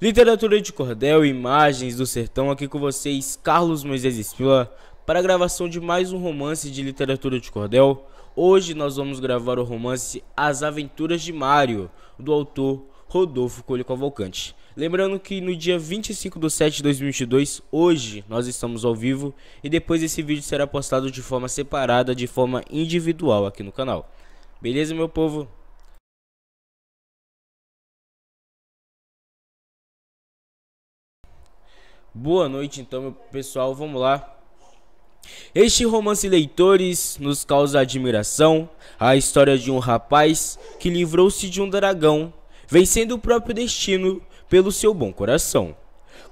Literatura de Cordel e Imagens do Sertão, aqui com vocês, Carlos Moisés Espila, para a gravação de mais um romance de literatura de cordel. Hoje nós vamos gravar o romance As Aventuras de Mário, do autor Rodolfo Coelho Cavalcante. Lembrando que no dia 25 de setembro de 2022, hoje, nós estamos ao vivo e depois esse vídeo será postado de forma separada, de forma individual aqui no canal. Beleza, meu povo? Boa noite, então, meu pessoal. Vamos lá. Este romance, leitores, nos causa admiração. A história de um rapaz que livrou-se de um dragão, vencendo o próprio destino pelo seu bom coração.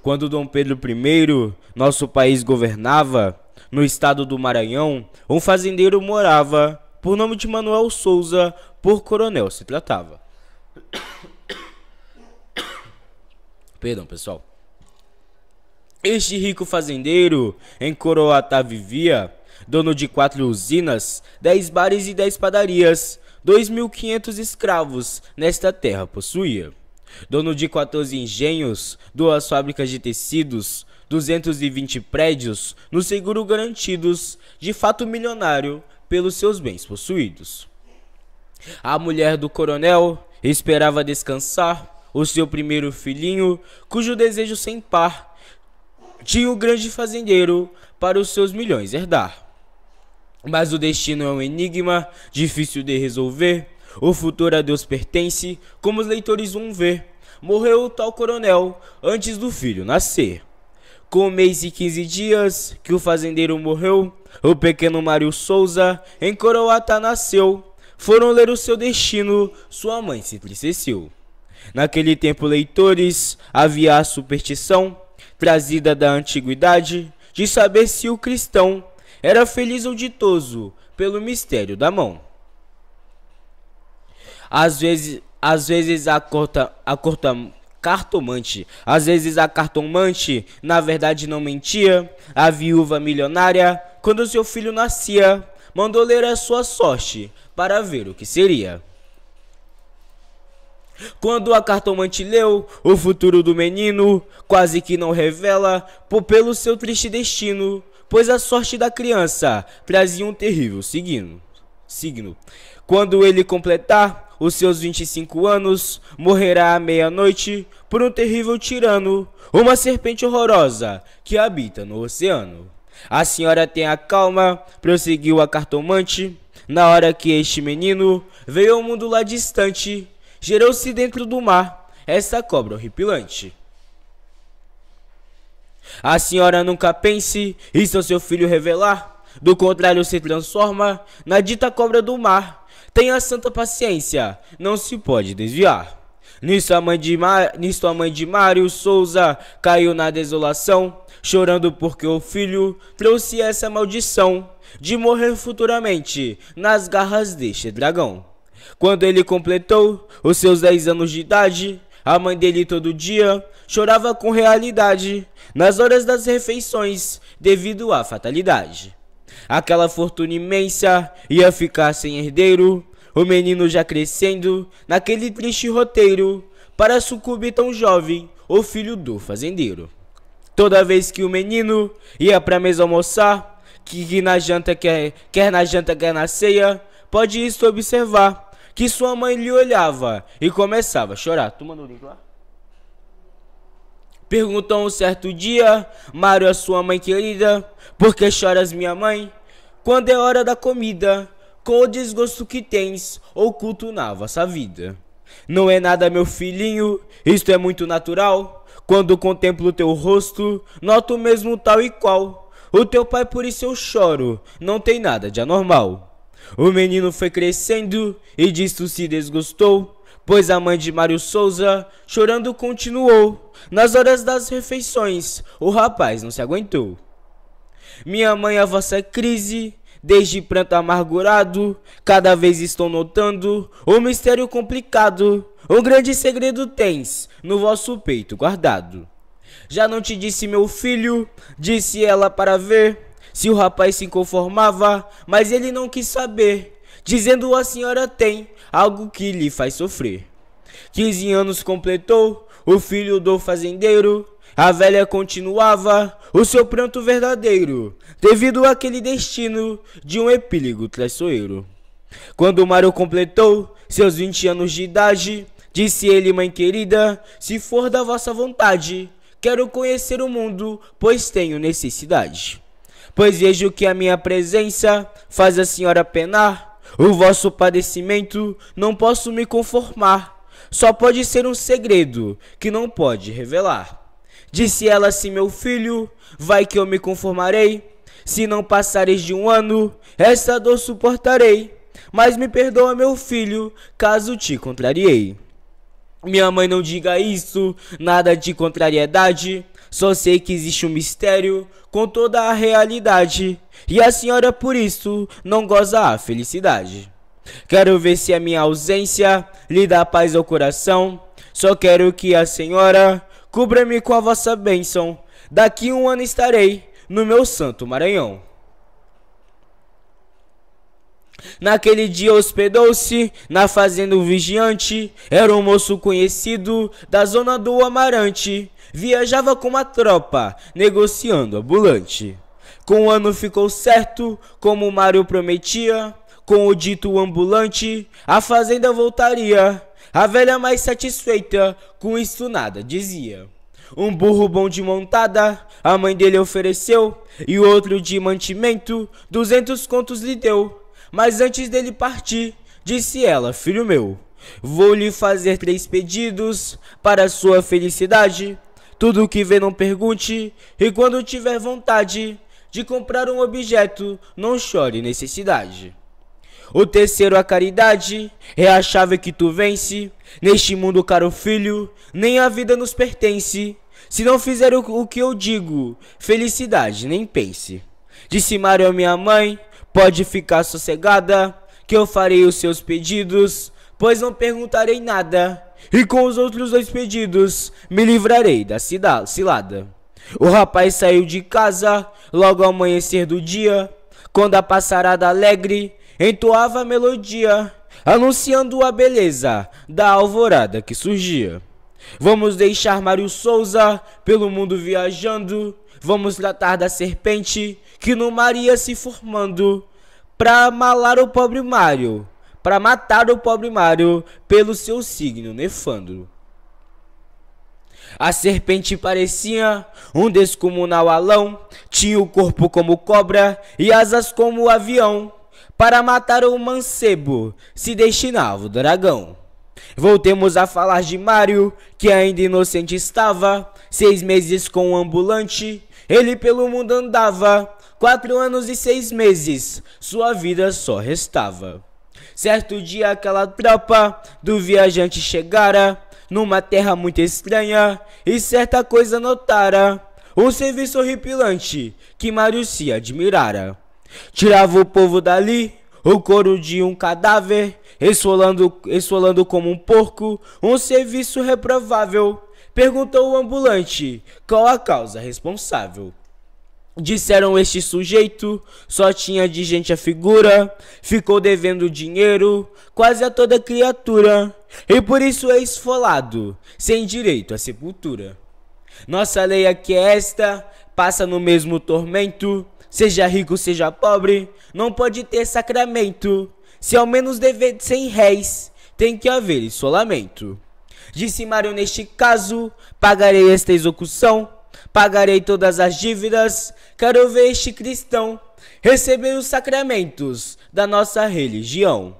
Quando Dom Pedro I, nosso país governava, no estado do Maranhão, um fazendeiro morava, por nome de Manuel Souza, por coronel se tratava. Perdão, pessoal. Este rico fazendeiro em Coroatá vivia, dono de quatro usinas, dez bares e dez padarias, dois mil quinhentos escravos nesta terra possuía. Dono de 14 engenhos, duas fábricas de tecidos, 220 prédios no seguro garantidos, de fato milionário pelos seus bens possuídos. A mulher do coronel esperava descansar o seu primeiro filhinho, cujo desejo sem par tinha o grande fazendeiro para os seus milhões herdar. Mas o destino é um enigma difícil de resolver. O futuro a Deus pertence, como os leitores vão ver. Morreu o tal coronel antes do filho nascer. Com um mês e quinze dias que o fazendeiro morreu, o pequeno Mário Souza em Coroata nasceu. Foram ler o seu destino, sua mãe se entristeceu. Naquele tempo, leitores, havia a superstição trazida da antiguidade, de saber se o cristão era feliz ou ditoso pelo mistério da mão. Às vezes, às vezes a corta, a corta cartomante, às vezes a cartomante, na verdade não mentia, a viúva milionária, quando seu filho nascia, mandou ler a sua sorte para ver o que seria. Quando a cartomante leu, o futuro do menino quase que não revela por pelo seu triste destino, pois a sorte da criança trazia um terrível signo. Signo. Quando ele completar os seus 25 anos, morrerá à meia-noite por um terrível tirano, uma serpente horrorosa que habita no oceano. A senhora tenha calma, prosseguiu a cartomante, na hora que este menino veio ao mundo lá distante gerou-se dentro do mar essa cobra horripilante. A senhora nunca pense, isso ao seu filho revelar. Do contrário, se transforma na dita cobra do mar. Tenha santa paciência, não se pode desviar. Nisso a mãe de, Nisso a mãe de Mário Souza caiu na desolação, chorando porque o filho trouxe essa maldição de morrer futuramente nas garras deste dragão. Quando ele completou os seus 10 anos de idade, a mãe dele todo dia chorava com realidade nas horas das refeições devido à fatalidade. Aquela fortuna imensa ia ficar sem herdeiro, o menino já crescendo naquele triste roteiro para sucumbir tão jovem, o filho do fazendeiro. Toda vez que o menino ia para a mesa almoçar, que, que na janta quer, quer na janta quer na ceia, pode isso observar que sua mãe lhe olhava e começava a chorar. Tu mandou o link lá? Perguntou um certo dia, Mário, a sua mãe querida, por que choras, minha mãe? Quando é hora da comida, com o desgosto que tens, oculto na vossa vida. Não é nada, meu filhinho, isto é muito natural. Quando contemplo teu rosto, noto mesmo tal e qual. O teu pai, por isso eu choro, não tem nada de anormal. O menino foi crescendo e disto se desgostou, pois a mãe de Mário Souza chorando continuou. Nas horas das refeições, o rapaz não se aguentou. Minha mãe, a vossa crise, desde pranto amargurado, cada vez estou notando um mistério complicado. Um grande segredo tens no vosso peito guardado. Já não te disse, meu filho, disse ela para ver se o rapaz se conformava, mas ele não quis saber, dizendo a senhora tem algo que lhe faz sofrer. 15 anos completou o filho do fazendeiro, a velha continuava o seu pranto verdadeiro, devido àquele destino de um epílogo traiçoeiro. Quando Mário completou seus 20 anos de idade, disse ele, mãe querida, se for da vossa vontade, quero conhecer o mundo, pois tenho necessidade. Pois vejo que a minha presença faz a senhora penar. O vosso padecimento não posso me conformar. Só pode ser um segredo que não pode revelar. Disse ela assim, meu filho, vai que eu me conformarei. Se não passares de um ano, essa dor suportarei. Mas me perdoa, meu filho, caso te contrariei. Minha mãe não diga isso, nada de contrariedade. Só sei que existe um mistério com toda a realidade. E a senhora, por isso, não goza a felicidade. Quero ver se a minha ausência lhe dá paz ao coração. Só quero que a senhora cubra-me com a vossa bênção. Daqui um ano estarei no meu santo Maranhão. Naquele dia hospedou-se na fazenda o vigiante, era um moço conhecido da zona do Amarante. Viajava com uma tropa, negociando ambulante. Com o ano ficou certo, como Mário prometia. Com o dito ambulante, a fazenda voltaria. A velha mais satisfeita, com isso nada dizia. Um burro bom de montada, a mãe dele ofereceu, e outro de mantimento, duzentos contos lhe deu. Mas antes dele partir, disse ela, filho meu, vou lhe fazer três pedidos para sua felicidade. Tudo o que vê não pergunte, e quando tiver vontade de comprar um objeto, não chore necessidade. O terceiro, a caridade, é a chave que tu vence. Neste mundo, caro filho, nem a vida nos pertence. Se não fizer o, o que eu digo, felicidade, nem pense. Disse Mário, minha mãe, pode ficar sossegada que eu farei os seus pedidos, pois não perguntarei nada, e com os outros dois pedidos me livrarei da cilada. O rapaz saiu de casa logo ao amanhecer do dia, quando a passarada alegre entoava a melodia, anunciando a beleza da alvorada que surgia. Vamos deixar Mário Souza pelo mundo viajando. Vamos tratar da serpente que no mar ia se formando para malar o pobre Mario, para matar o pobre Mario pelo seu signo nefando. A serpente parecia um descomunal alão, tinha o corpo como cobra e asas como avião. Para matar o mancebo se destinava o dragão. Voltemos a falar de Mario que ainda inocente estava, seis meses com o um ambulante, ele pelo mundo andava, quatro anos e seis meses, sua vida só restava. Certo dia aquela tropa do viajante chegara, numa terra muito estranha, e certa coisa notara, um serviço horripilante, que Mário se admirara. Tirava o povo dali, o couro de um cadáver, esfolando, esfolando como um porco, um serviço reprovável Perguntou o ambulante qual a causa responsável. Disseram este sujeito só tinha de gente a figura, ficou devendo dinheiro quase a toda criatura, e por isso é esfolado, sem direito à sepultura. Nossa lei aqui é esta, passa no mesmo tormento, seja rico, seja pobre, não pode ter sacramento, se ao menos dever de cem réis, tem que haver isolamento. Disse Mário neste caso, pagarei esta execução, pagarei todas as dívidas, quero ver este cristão receber os sacramentos da nossa religião.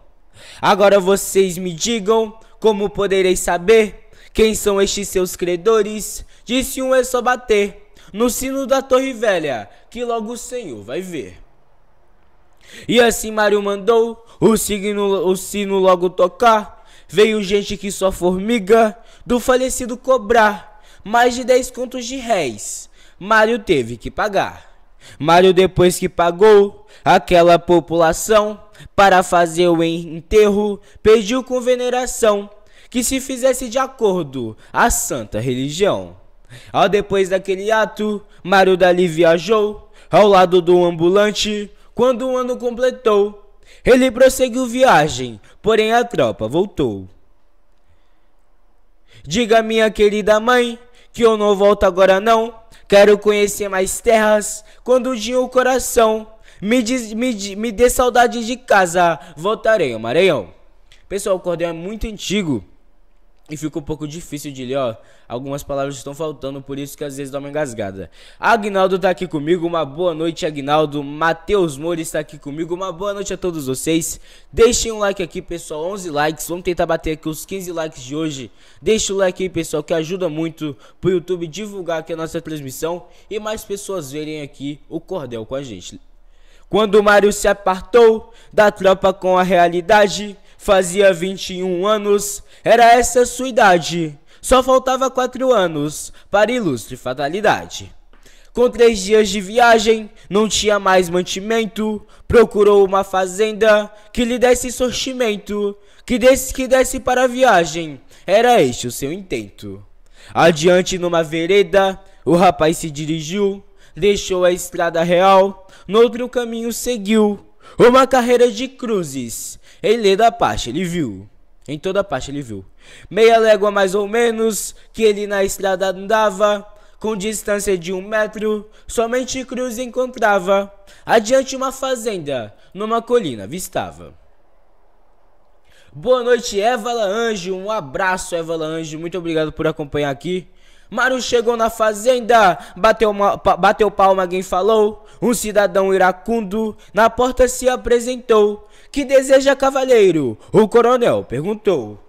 Agora vocês me digam como poderei saber quem são estes seus credores? Disse um é só bater no sino da torre velha, que logo o Senhor vai ver. E assim Mário mandou o sino, o sino logo tocar, Veio gente que só formiga do falecido cobrar mais de 10 contos de réis. Mário teve que pagar. Mário, depois que pagou aquela população para fazer o enterro, pediu com veneração que se fizesse de acordo a santa religião. Ao depois daquele ato, Mário dali viajou ao lado do ambulante quando o ano completou ele prosseguiu viagem, porém a tropa voltou. Diga minha querida mãe que eu não volto agora não. Quero conhecer mais terras. Quando tinha o coração, me, diz, me, me dê saudade de casa. Voltarei ao Maranhão. Pessoal, o cordel é muito antigo. E fica um pouco difícil de ler, ó. Algumas palavras estão faltando, por isso que às vezes dá uma engasgada. Agnaldo tá aqui comigo, uma boa noite, Agnaldo. Matheus Moura está aqui comigo, uma boa noite a todos vocês. Deixem um like aqui, pessoal, 11 likes. Vamos tentar bater aqui os 15 likes de hoje. Deixa o like aí, pessoal, que ajuda muito pro YouTube divulgar aqui a nossa transmissão e mais pessoas verem aqui o cordel com a gente. Quando o Mário se apartou da tropa com a realidade, Fazia 21 anos, era essa sua idade. Só faltava 4 anos para ilustre fatalidade. Com três dias de viagem, não tinha mais mantimento. Procurou uma fazenda que lhe desse sortimento, que desse que desse para a viagem. Era este o seu intento. Adiante numa vereda, o rapaz se dirigiu, deixou a estrada real, noutro caminho seguiu. Uma carreira de cruzes em lê da parte, ele viu. Em toda parte ele viu. Meia légua mais ou menos, que ele na estrada andava, com distância de um metro, somente cruz encontrava. Adiante uma fazenda, numa colina avistava. Boa noite, Eva Anjo. Um abraço, Eva Anjo. Muito obrigado por acompanhar aqui. Maru chegou na fazenda, bateu, uma, bateu palma, alguém falou. Um cidadão iracundo na porta se apresentou. Que deseja, cavaleiro? O coronel perguntou.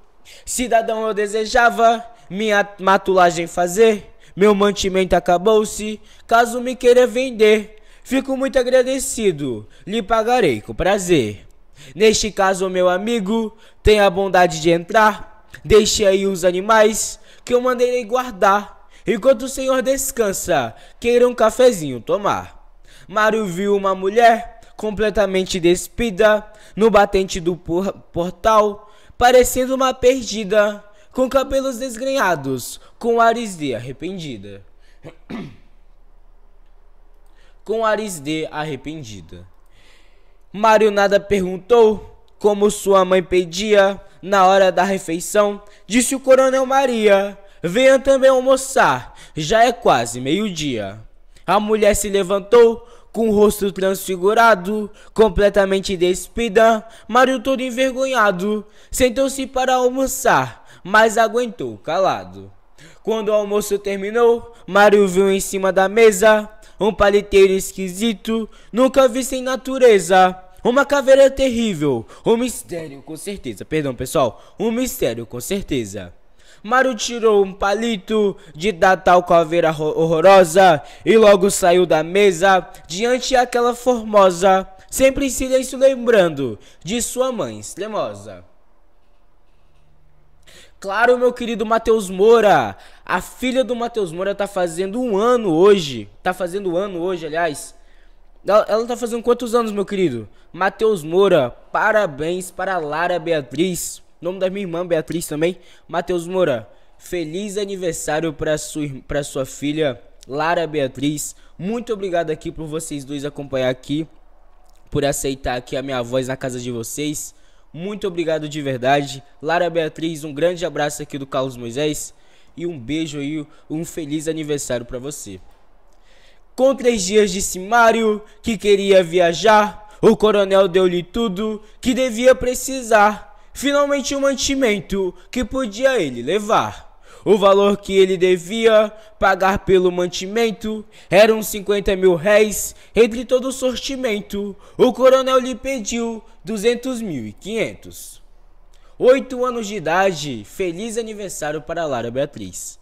Cidadão, eu desejava minha matulagem fazer. Meu mantimento acabou-se. Caso me queira vender, fico muito agradecido. Lhe pagarei com prazer. Neste caso, meu amigo, tenha a bondade de entrar. Deixe aí os animais que eu manderei guardar. Enquanto o senhor descansa, queira um cafezinho tomar. Mário viu uma mulher completamente despida no batente do por portal, parecendo uma perdida, com cabelos desgrenhados, com ares de arrependida. com ares de arrependida. Mário nada perguntou, como sua mãe pedia, na hora da refeição, disse o coronel Maria. Venha também almoçar, já é quase meio-dia. A mulher se levantou, com o rosto transfigurado, completamente despida, Mario todo envergonhado, sentou-se para almoçar, mas aguentou calado. Quando o almoço terminou, Mario viu em cima da mesa um paliteiro esquisito, nunca visto em natureza. Uma caveira terrível, um mistério com certeza. Perdão, pessoal, um mistério com certeza. Maru tirou um palito de da tal caveira horrorosa e logo saiu da mesa diante aquela formosa, sempre em silêncio lembrando de sua mãe slemosa. Claro, meu querido Matheus Moura. A filha do Matheus Moura tá fazendo um ano hoje. Tá fazendo um ano hoje, aliás. Ela, ela tá fazendo quantos anos, meu querido? Matheus Moura, parabéns para Lara Beatriz. Nome da minha irmã Beatriz também, Matheus Moura. Feliz aniversário para sua para sua filha Lara Beatriz. Muito obrigado aqui por vocês dois acompanhar aqui, por aceitar aqui a minha voz na casa de vocês. Muito obrigado de verdade. Lara Beatriz, um grande abraço aqui do Carlos Moisés e um beijo aí, um feliz aniversário para você. Com três dias disse Mário que queria viajar, o coronel deu-lhe tudo que devia precisar finalmente o mantimento que podia ele levar. O valor que ele devia pagar pelo mantimento eram 50 mil réis entre todo o sortimento. O coronel lhe pediu 200 mil e 500. Oito anos de idade, feliz aniversário para Lara Beatriz.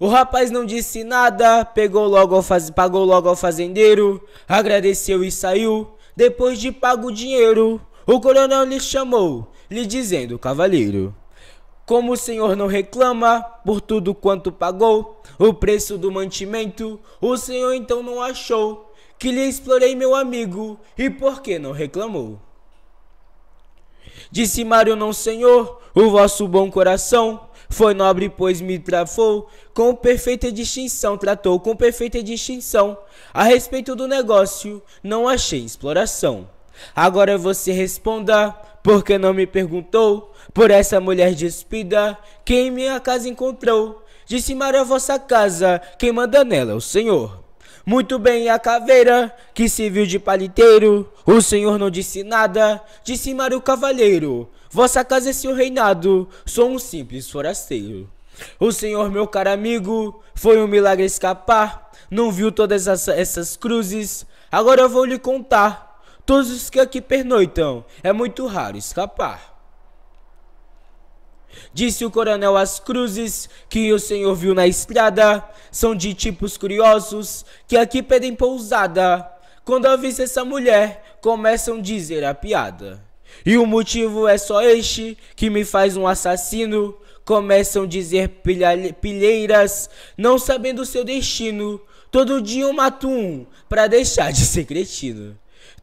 O rapaz não disse nada, pegou logo ao faz... pagou logo ao fazendeiro, agradeceu e saiu. Depois de pago o dinheiro, o coronel lhe chamou lhe dizendo: o Cavalheiro, como o senhor não reclama por tudo quanto pagou, o preço do mantimento, o senhor então não achou que lhe explorei meu amigo, e por que não reclamou? Disse Mário, não senhor, o vosso bom coração foi nobre, pois me trafou com perfeita distinção, tratou com perfeita distinção. A respeito do negócio, não achei exploração. Agora você responda porque não me perguntou por essa mulher despida que em minha casa encontrou. Disse a vossa casa, quem manda nela é o Senhor. Muito bem, a caveira que se viu de paliteiro. O senhor não disse nada, disse Mário Cavalheiro. Vossa casa é seu reinado, sou um simples forasteiro. O senhor, meu caro amigo, foi um milagre escapar. Não viu todas essas, essas cruzes, agora eu vou lhe contar. Todos os que aqui pernoitam, é muito raro escapar. Disse o coronel as cruzes que o senhor viu na estrada, são de tipos curiosos que aqui pedem pousada. Quando avisa essa mulher, começam a dizer a piada. E o motivo é só este que me faz um assassino. Começam a dizer pilheiras, não sabendo o seu destino. Todo dia eu mato um pra deixar de ser cretino.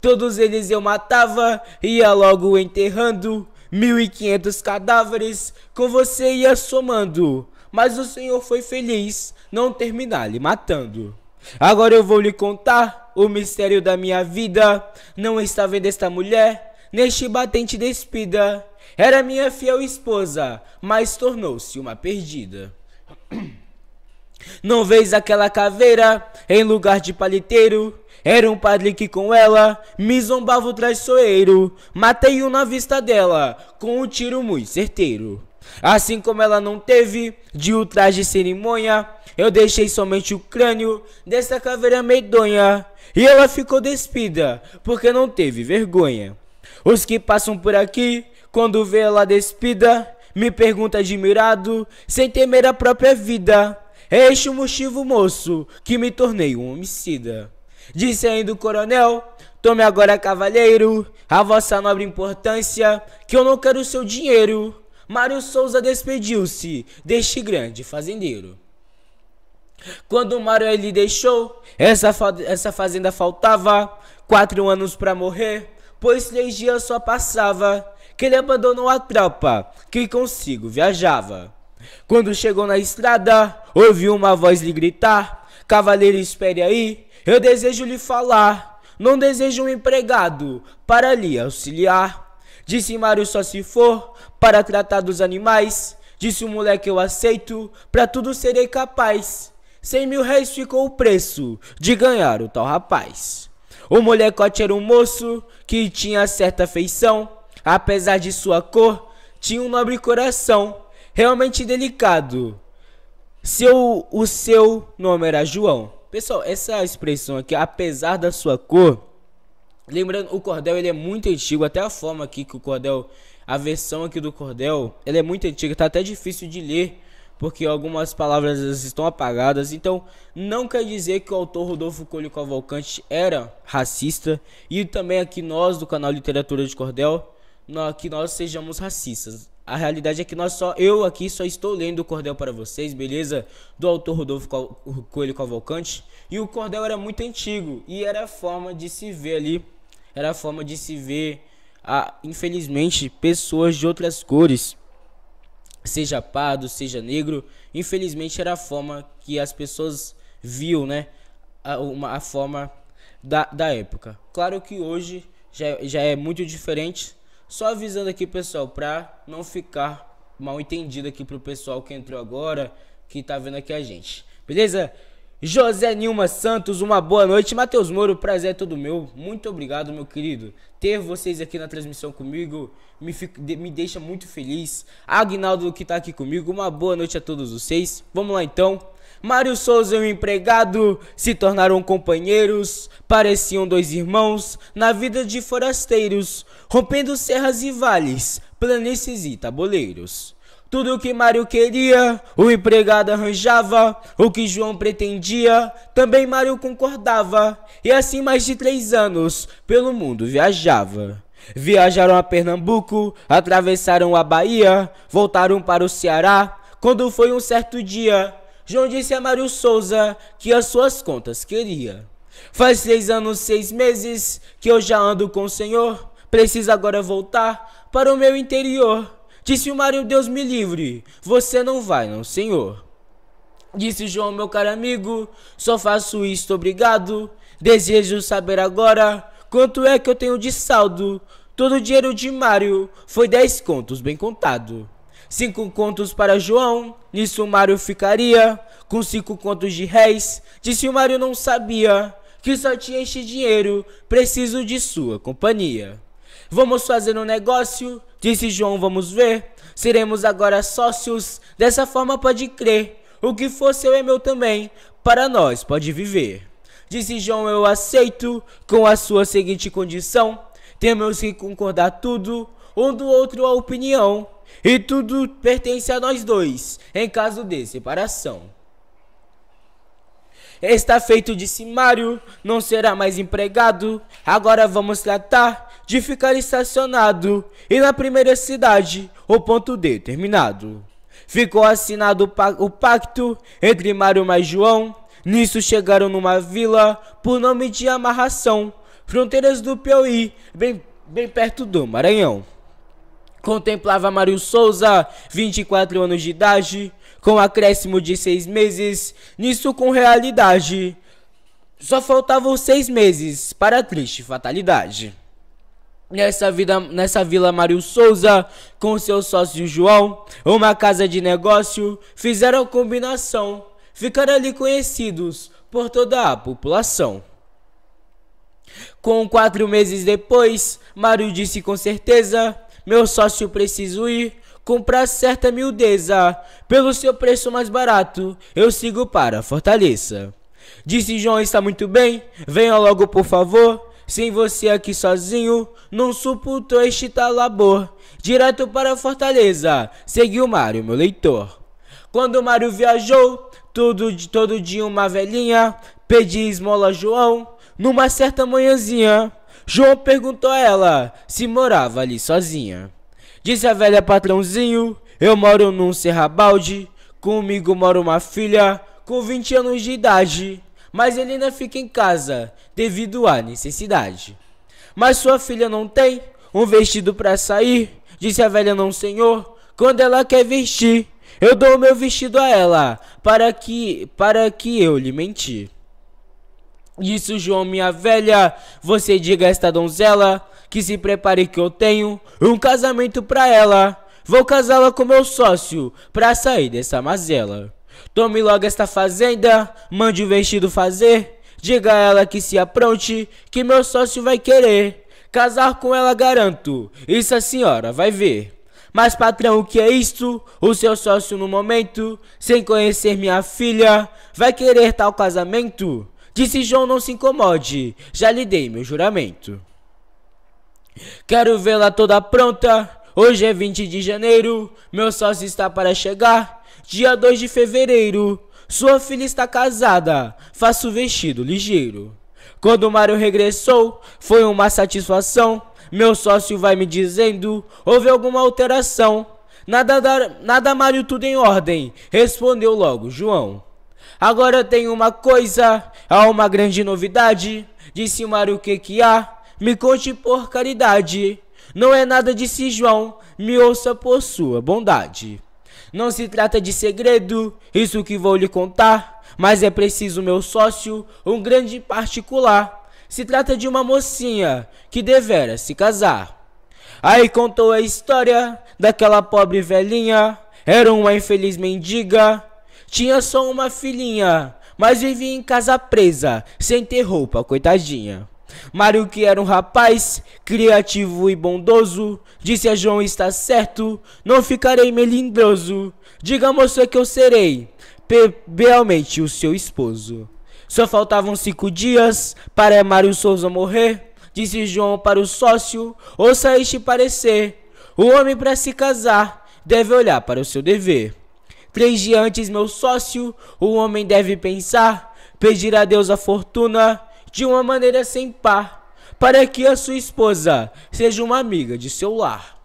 Todos eles eu matava, ia logo enterrando. Mil e quinhentos cadáveres, com você ia somando. Mas o Senhor foi feliz, não terminar lhe matando. Agora eu vou lhe contar o mistério da minha vida. Não está vendo esta mulher, neste batente despida. Era minha fiel esposa, mas tornou-se uma perdida. Não vês aquela caveira em lugar de paliteiro? Era um padre que com ela me zombava o traiçoeiro. Matei um na vista dela, com um tiro muito certeiro. Assim como ela não teve de ultraje cerimônia, eu deixei somente o crânio dessa caveira medonha. E ela ficou despida, porque não teve vergonha. Os que passam por aqui, quando vê ela despida, me pergunta admirado, sem temer a própria vida. É este o motivo, moço, que me tornei um homicida. Disse ainda o coronel: Tome agora, cavalheiro, a vossa nobre importância, que eu não quero seu dinheiro. Mário Souza despediu-se deste grande fazendeiro. Quando Mário ele deixou, essa, fa essa fazenda faltava quatro anos para morrer, pois três dias só passava, que ele abandonou a tropa, que consigo viajava. Quando chegou na estrada, ouviu uma voz lhe gritar: Cavaleiro, espere aí, eu desejo lhe falar, não desejo um empregado para lhe auxiliar. Disse Mário só se for para tratar dos animais. Disse o moleque eu aceito, pra tudo serei capaz. Cem mil réis ficou o preço de ganhar o tal rapaz. O molecote era um moço que tinha certa feição, apesar de sua cor, tinha um nobre coração, realmente delicado. Seu, o seu nome era João. Pessoal, essa expressão aqui, apesar da sua cor, lembrando, o cordel ele é muito antigo, até a forma aqui que o cordel, a versão aqui do cordel, ele é muito antiga, tá até difícil de ler, porque algumas palavras estão apagadas. Então, não quer dizer que o autor Rodolfo Coelho Cavalcante era racista e também aqui nós do canal Literatura de Cordel, que nós sejamos racistas. A realidade é que nós só eu aqui só estou lendo o cordel para vocês, beleza? Do autor Rodolfo Coelho Cavalcante. E o cordel era muito antigo e era a forma de se ver ali, era a forma de se ver, a, infelizmente, pessoas de outras cores, seja pardo, seja negro. Infelizmente era a forma que as pessoas viam, né? A, uma, a forma da, da época. Claro que hoje já, já é muito diferente, só avisando aqui, pessoal, para não ficar mal entendido aqui pro pessoal que entrou agora, que tá vendo aqui a gente. Beleza? José Nilma Santos, uma boa noite. Matheus Moro, prazer é todo meu. Muito obrigado, meu querido. Ter vocês aqui na transmissão comigo me, fico, de, me deixa muito feliz. Agnaldo, que tá aqui comigo, uma boa noite a todos vocês. Vamos lá então. Mário Souza e o empregado se tornaram companheiros, pareciam dois irmãos na vida de forasteiros, rompendo serras e vales, planícies e tabuleiros. Tudo o que Mário queria, o empregado arranjava, o que João pretendia, também Mário concordava, e assim mais de três anos pelo mundo viajava. Viajaram a Pernambuco, atravessaram a Bahia, voltaram para o Ceará, quando foi um certo dia João disse a Mário Souza que as suas contas queria. Faz seis anos, seis meses que eu já ando com o Senhor. Preciso agora voltar para o meu interior. Disse o Mário, Deus me livre. Você não vai, não, Senhor. Disse João, meu caro amigo, só faço isto, obrigado. Desejo saber agora quanto é que eu tenho de saldo. Todo o dinheiro de Mário foi dez contos, bem contado. Cinco contos para João, nisso Mário ficaria. Com cinco contos de réis, disse o Mário não sabia que só tinha este dinheiro, preciso de sua companhia. Vamos fazer um negócio, disse João, vamos ver. Seremos agora sócios, dessa forma pode crer. O que for seu é meu também, para nós pode viver. Disse João, eu aceito, com a sua seguinte condição: temos que concordar tudo, um do outro a opinião. E tudo pertence a nós dois, em caso de separação. Está feito de cimário, não será mais empregado. Agora vamos tratar de ficar estacionado e na primeira cidade, o ponto determinado. Ficou assinado o pacto entre Mário e João. Nisso chegaram numa vila por nome de Amarração, fronteiras do Piauí, bem, bem perto do Maranhão. Contemplava Mário Souza, 24 anos de idade, com acréscimo de 6 meses, nisso com realidade. Só faltavam 6 meses para a triste fatalidade. Nessa, vida, nessa vila Mário Souza, com seu sócio João, uma casa de negócio, fizeram combinação, ficaram ali conhecidos por toda a população. Com quatro meses depois, Mário disse com certeza meu sócio, preciso ir comprar certa miudeza. Pelo seu preço mais barato, eu sigo para Fortaleza. Disse João está muito bem, venha logo por favor. Sem você aqui sozinho, não suportou este tal labor. Direto para Fortaleza, seguiu Mário, meu leitor. Quando Mário viajou, tudo de todo dia uma velhinha, pedi esmola João, numa certa manhãzinha. João perguntou a ela se morava ali sozinha. Disse a velha patrãozinho: Eu moro num serrabalde, comigo mora uma filha com 20 anos de idade, mas ele ainda fica em casa devido à necessidade. Mas sua filha não tem um vestido para sair, disse a velha não senhor, quando ela quer vestir. Eu dou o meu vestido a ela, para que para que eu lhe menti. Disse João, minha velha, você diga a esta donzela que se prepare que eu tenho um casamento pra ela. Vou casá-la com meu sócio pra sair dessa mazela. Tome logo esta fazenda, mande o vestido fazer. Diga a ela que se apronte, que meu sócio vai querer. Casar com ela garanto, isso a senhora vai ver. Mas patrão, o que é isto? O seu sócio no momento, sem conhecer minha filha, vai querer tal casamento? Disse João: Não se incomode, já lhe dei meu juramento. Quero vê-la toda pronta. Hoje é 20 de janeiro, meu sócio está para chegar. Dia 2 de fevereiro, sua filha está casada. Faço vestido ligeiro. Quando Mário regressou, foi uma satisfação. Meu sócio vai me dizendo: houve alguma alteração. Nada, nada Mário, tudo em ordem, respondeu logo João. Agora tem uma coisa, há uma grande novidade. Disse o Mário o que que há? Me conte por caridade. Não é nada, si, João, me ouça por sua bondade. Não se trata de segredo, isso que vou lhe contar, mas é preciso meu sócio, um grande particular. Se trata de uma mocinha que devera se casar. Aí contou a história daquela pobre velhinha, era uma infeliz mendiga tinha só uma filhinha, mas vivia em casa presa, sem ter roupa, coitadinha. Mário, que era um rapaz criativo e bondoso, disse a João: Está certo, não ficarei melindroso. Diga, moço, é que eu serei realmente o seu esposo. Só faltavam cinco dias para Mário Souza morrer, disse João para o sócio: Ouça este parecer: o homem, para se casar, deve olhar para o seu dever. Três dias antes, meu sócio, o homem deve pensar, pedir a Deus a fortuna de uma maneira sem par, para que a sua esposa seja uma amiga de seu lar.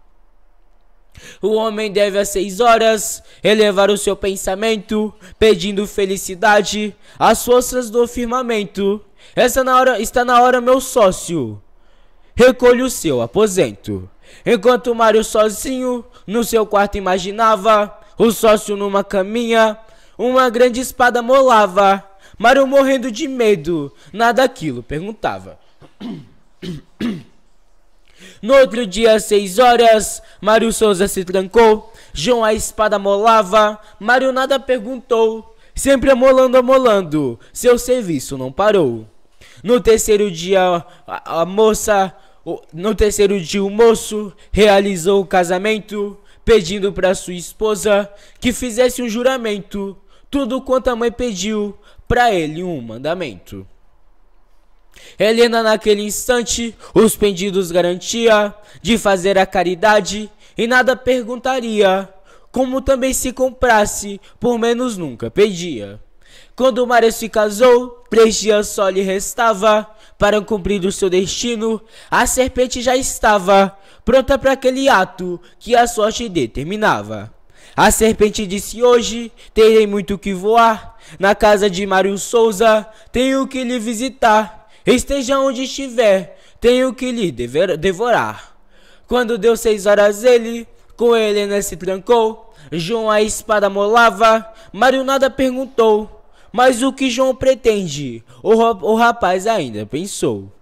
O homem deve às seis horas elevar o seu pensamento, pedindo felicidade às forças do firmamento. Essa na hora, está na hora, meu sócio. Recolhe o seu aposento. Enquanto Mário sozinho no seu quarto imaginava o sócio numa caminha, uma grande espada molava. Mário morrendo de medo, nada aquilo perguntava. No outro dia, às seis horas, Mário Souza se trancou. João a espada molava, Mário nada perguntou. Sempre amolando, amolando, seu serviço não parou. No terceiro dia, a, a moça. O, no terceiro dia, o moço realizou o casamento pedindo para sua esposa que fizesse um juramento, tudo quanto a mãe pediu para ele um mandamento. Helena, naquele instante, os pendidos garantia de fazer a caridade e nada perguntaria, como também se comprasse, por menos nunca pedia. Quando Maria se casou, três dias só lhe restava para cumprir o seu destino. A serpente já estava pronta para aquele ato que a sorte determinava. A serpente disse hoje: Terei muito que voar. Na casa de Mário Souza, tenho que lhe visitar. Esteja onde estiver, tenho que lhe dever, devorar. Quando deu seis horas, ele com Helena se trancou. João a espada molava. Mário nada perguntou. Mas o que João pretende? O, o rapaz ainda pensou.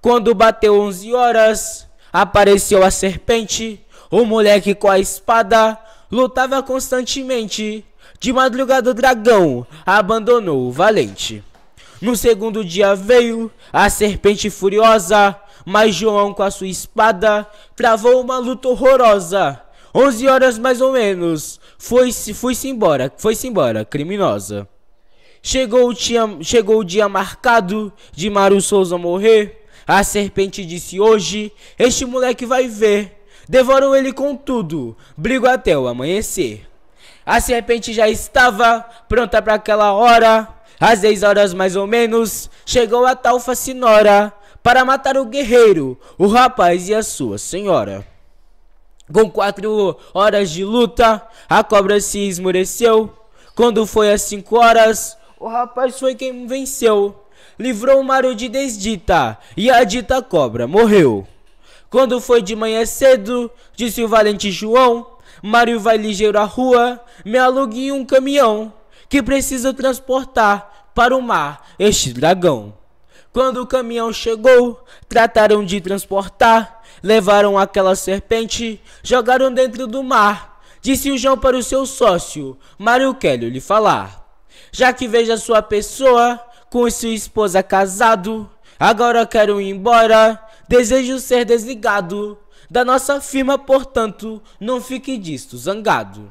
Quando bateu onze horas, Apareceu a serpente, o moleque com a espada lutava constantemente. De madrugada o dragão abandonou o valente. No segundo dia veio a serpente furiosa, mas João com a sua espada travou uma luta horrorosa. Onze horas mais ou menos, foi-se foi -se embora, foi-se embora, criminosa. Chegou o, dia, chegou o dia marcado de Mário Souza morrer. A serpente disse: Hoje este moleque vai ver. Devorou ele com tudo, brigo até o amanhecer. A serpente já estava pronta para aquela hora. Às 10 horas mais ou menos, chegou a tal facinora para matar o guerreiro, o rapaz e a sua senhora. Com quatro horas de luta, a cobra se esmoreceu. Quando foi às cinco horas, o rapaz foi quem venceu livrou o Maru de desdita, e a dita cobra morreu. Quando foi de manhã cedo, disse o valente João, Mário vai ligeiro à rua, me alugue um caminhão, que preciso transportar para o mar este dragão. Quando o caminhão chegou, trataram de transportar, levaram aquela serpente, jogaram dentro do mar. Disse o João para o seu sócio, Mário Kelly, lhe falar. Já que vejo a sua pessoa, com sua esposa casado. Agora quero ir embora, desejo ser desligado da nossa firma, portanto, não fique disto zangado.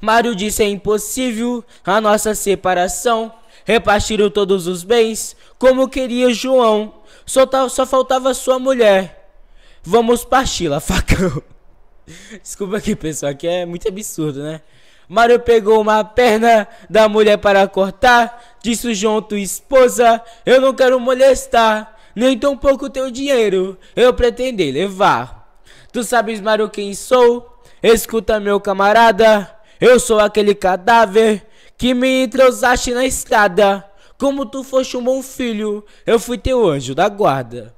Mário disse é impossível a nossa separação. Repartiram todos os bens, como queria João. Só, só faltava sua mulher. Vamos partir lá facão. Desculpa aqui, pessoal, que é muito absurdo, né? Mário pegou uma perna da mulher para cortar, disse junto esposa, eu não quero molestar, nem tão pouco teu dinheiro, eu pretendei levar. Tu sabes, Mário, quem sou? Escuta, meu camarada, eu sou aquele cadáver que me trouxaste na estrada. Como tu foste um bom filho, eu fui teu anjo da guarda.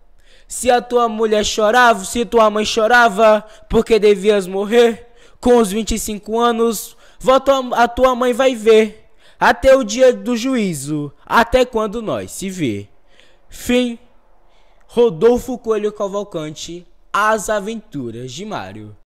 Se a tua mulher chorava, se tua mãe chorava, porque devias morrer, com os 25 anos, Volta a tua mãe vai ver. Até o dia do juízo. Até quando nós se vê. Fim. Rodolfo Coelho Cavalcante. As Aventuras de Mário.